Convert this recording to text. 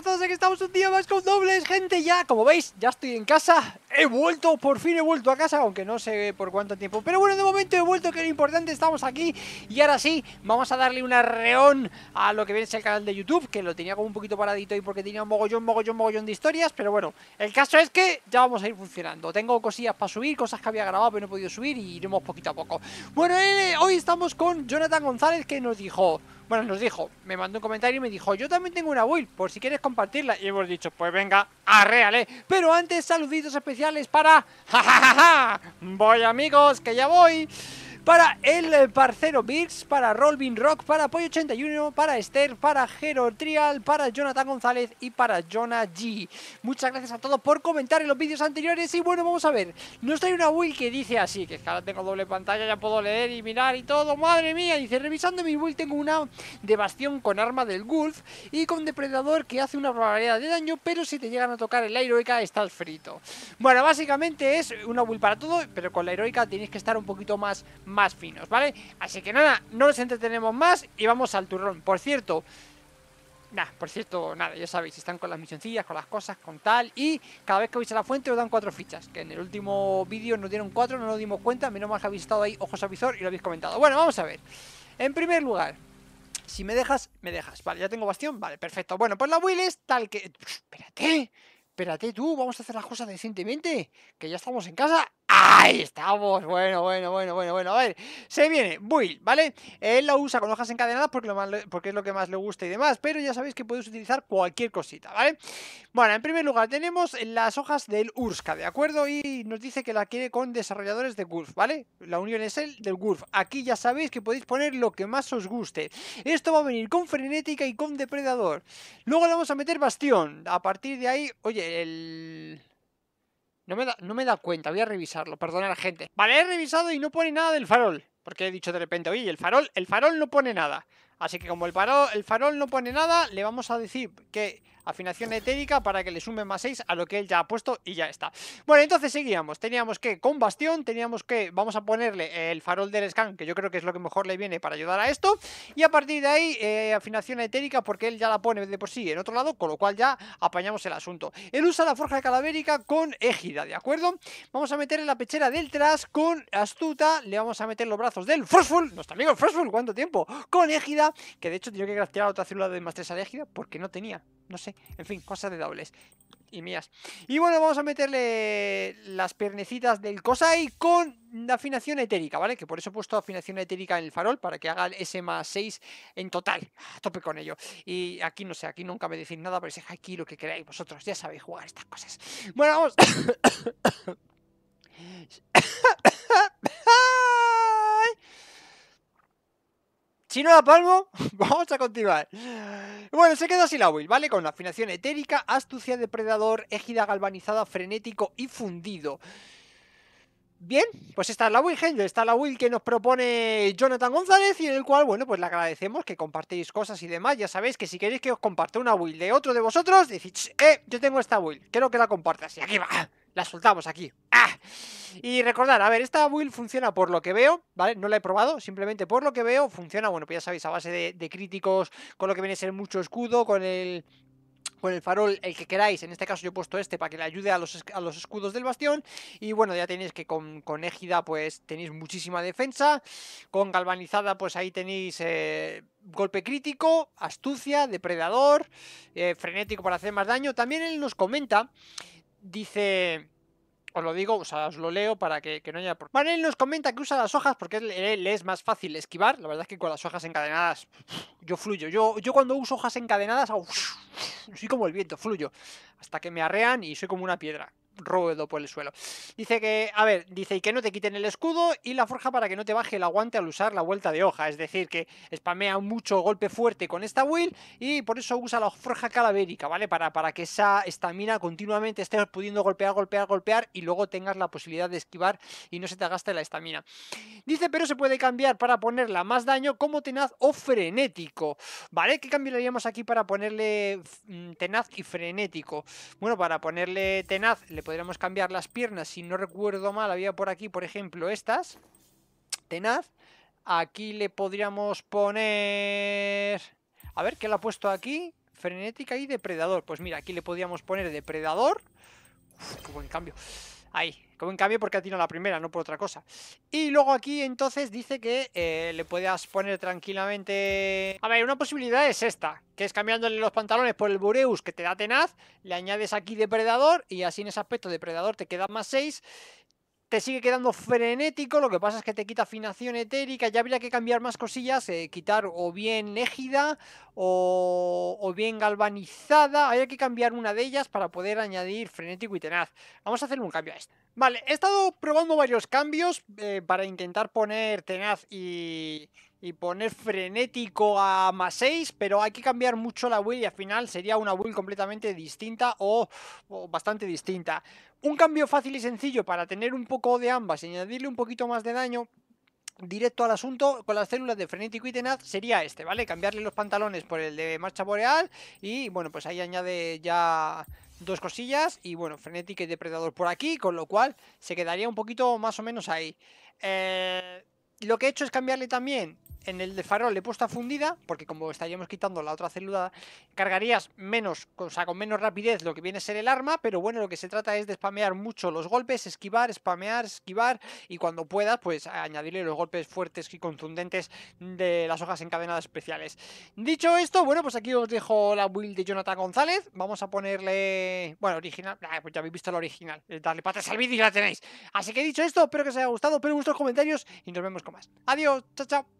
a todos, aquí estamos un día más con dobles, gente, ya, como veis, ya estoy en casa, he vuelto, por fin he vuelto a casa, aunque no sé por cuánto tiempo, pero bueno, de momento he vuelto, que lo importante, estamos aquí, y ahora sí, vamos a darle una reón a lo que viene a el canal de YouTube, que lo tenía como un poquito paradito y porque tenía un mogollón, mogollón, mogollón de historias, pero bueno, el caso es que ya vamos a ir funcionando, tengo cosillas para subir, cosas que había grabado pero no he podido subir, y iremos poquito a poco. Bueno, eh, hoy estamos con Jonathan González, que nos dijo... Bueno, nos dijo, me mandó un comentario y me dijo, yo también tengo una build, por si quieres compartirla. Y hemos dicho, pues venga, arreale Pero antes, saluditos especiales para... ¡Ja, ja, ja, ja! Voy amigos, que ya voy para el eh, parcero Birx, para Rolvin Rock, para Pollo 81, para Esther, para Hero Trial, para Jonathan González y para Jonah G. Muchas gracias a todos por comentar en los vídeos anteriores y bueno, vamos a ver, nos trae una build que dice así, que es ahora tengo doble pantalla, ya puedo leer y mirar y todo, madre mía, dice, revisando mi build tengo una de bastión con arma del Gulf y con depredador que hace una probabilidad de daño, pero si te llegan a tocar el la heroica estás frito. Bueno, básicamente es una build para todo, pero con la heroica tienes que estar un poquito más finos, ¿vale? Así que nada, no nos entretenemos más y vamos al turrón. Por cierto, nada, por cierto, nada, ya sabéis, están con las misioncillas, con las cosas, con tal. Y cada vez que vais a la fuente os dan cuatro fichas, que en el último vídeo nos dieron cuatro, no nos dimos cuenta, menos mal que habéis estado ahí ojos a visor y lo habéis comentado. Bueno, vamos a ver. En primer lugar, si me dejas, me dejas. Vale, ya tengo bastión, vale, perfecto. Bueno, pues la Will es tal que... Espérate, espérate tú, vamos a hacer las cosas decentemente, que ya estamos en casa Ahí estamos, bueno, bueno, bueno, bueno, bueno. A ver, se viene Build, ¿vale? Él la usa con hojas encadenadas porque, es lo que más le gusta y demás, pero ya sabéis que podéis utilizar cualquier cosita, ¿vale? Bueno, en primer lugar tenemos las hojas del Urska, ¿de acuerdo? Y nos dice que la quiere con desarrolladores de Gulf, ¿vale? La unión es el del Gulf, Aquí ya sabéis que podéis poner lo que más os guste. Esto va a venir con frenética y con depredador. Luego le vamos a meter bastión. A partir de ahí, oye, el... No me, da, no me da cuenta, voy a revisarlo, perdona la gente. Vale, he revisado y no pone nada del farol. Porque he dicho de repente, oye, el farol, el farol no pone nada. Así que como el, farol, no pone nada, le vamos a decir que afinación etérica para que le sume más 6 a lo que él ya ha puesto y ya está. Bueno, entonces seguíamos. Teníamos que con bastión, teníamos que, vamos a ponerle el farol del scan, que yo creo que es lo que mejor le viene para ayudar a esto. Y a partir de ahí, eh, afinación etérica porque él ya la pone de por sí en otro lado, con lo cual ya apañamos el asunto. Él usa la forja calavérica con égida, ¿de acuerdo? Vamos a meterle la pechera del tras con astuta, le vamos a meter los brazos del Frostful, nuestro amigo Frostful, ¿cuánto tiempo? Con égida que de hecho tenía que craftear otra célula de más 3 porque no tenía, no sé, en fin, cosas de dobles y mías. Y bueno, vamos a meterle las piernecitas del y con afinación etérica, ¿vale? Que por eso he puesto afinación etérica en el farol, para que haga el S más 6 en total. A tope con ello. Y aquí no sé, aquí nunca me decís nada, pero es aquí lo que queráis vosotros. Ya sabéis jugar estas cosas. Bueno, vamos. Si no la palmo, vamos a continuar. Bueno, se queda así la Will, ¿vale? Con la afinación etérica, astucia depredador, égida galvanizada, frenético y fundido. Bien, pues esta es la Will, gente. Esta la Will que nos propone Jonathan González y en el cual, bueno, pues le agradecemos que compartéis cosas y demás. Ya sabéis que si queréis que os comparte una Will de otro de vosotros, decís, eh, yo tengo esta Will, quiero que la compartas. Y aquí va, la soltamos aquí. Y recordad, a ver, esta build funciona por lo que veo, ¿vale? No la he probado, simplemente por lo que veo funciona, bueno, pues ya sabéis, a base de, críticos, con lo que viene a ser mucho escudo, con el con el farol el que queráis, en este caso yo he puesto este para que le ayude a los, escudos del bastión y bueno, ya tenéis que con, con égida pues tenéis muchísima defensa con galvanizada pues ahí tenéis eh, golpe crítico astucia, depredador eh, frenético para hacer más daño, también él nos comenta dice os lo digo, o sea, os lo leo para que, no haya problema. Vale, él nos comenta que usa las hojas porque le, es más fácil esquivar. La verdad es que con las hojas encadenadas yo fluyo. Yo, yo cuando uso hojas encadenadas hago, soy como el viento, fluyo. Hasta que me arrean y soy como una piedra ruedo por el suelo. Dice que, a ver, dice y que no te quiten el escudo y la forja para que no te baje el aguante al usar la vuelta de hoja. Es decir, que spamea mucho golpe fuerte con esta will y por eso usa la forja calavérica, ¿vale? Para, para que esa estamina continuamente estés pudiendo golpear, golpear, golpear y luego tengas la posibilidad de esquivar y no se te gaste la estamina. Dice, pero se puede cambiar para ponerla más daño como tenaz o frenético, ¿vale? ¿Qué cambiaríamos aquí para ponerle mm, tenaz y frenético? Bueno, para ponerle tenaz le podríamos cambiar las piernas. Si no recuerdo mal, había por aquí, por ejemplo, estas. Tenaz. Aquí le podríamos poner... A ver, ¿qué le ha puesto aquí? Frenética y depredador. Pues mira, aquí le podríamos poner depredador. En qué buen cambio. Ahí, como en cambio porque ha tirado la primera, no por otra cosa. Y luego aquí entonces dice que eh, le puedas poner tranquilamente... A ver, una posibilidad es esta, que es cambiándole los pantalones por el Bureus que te da tenaz, le añades aquí depredador y así en ese aspecto depredador te queda más 6 te sigue quedando frenético, lo que pasa es que te quita afinación etérica, ya habría que cambiar más cosillas, eh, quitar o bien égida o, bien galvanizada, Habría que cambiar una de ellas para poder añadir frenético y tenaz. Vamos a hacer un cambio a esto Vale, he estado probando varios cambios eh, para intentar poner tenaz y, y poner frenético a más 6, pero hay que cambiar mucho la build y al final sería una build completamente distinta o, bastante distinta. Un cambio fácil y sencillo para tener un poco de ambas y añadirle un poquito más de daño. Directo al asunto con las células de frenético y tenaz sería este, ¿vale? Cambiarle los pantalones por el de marcha boreal y bueno, pues ahí añade ya dos cosillas y bueno, frenético y depredador por aquí, con lo cual se quedaría un poquito más o menos ahí. Eh lo que he hecho es cambiarle también en el de farol le he puesto fundida, porque como estaríamos quitando la otra celulada, cargarías menos, o sea, con menos rapidez lo que viene a ser el arma, pero bueno, lo que se trata es de spamear mucho los golpes, esquivar, spamear, esquivar, y cuando puedas, pues añadirle los golpes fuertes y contundentes de las hojas encadenadas especiales. Dicho esto, bueno, pues aquí os dejo la build de Jonathan González, vamos a ponerle, bueno, original, ah, pues ya habéis visto la original, eh, darle patas al vídeo y la tenéis. Así que dicho esto, espero que os haya gustado, pero vuestros comentarios, y nos vemos con más. Adiós, chao, chao.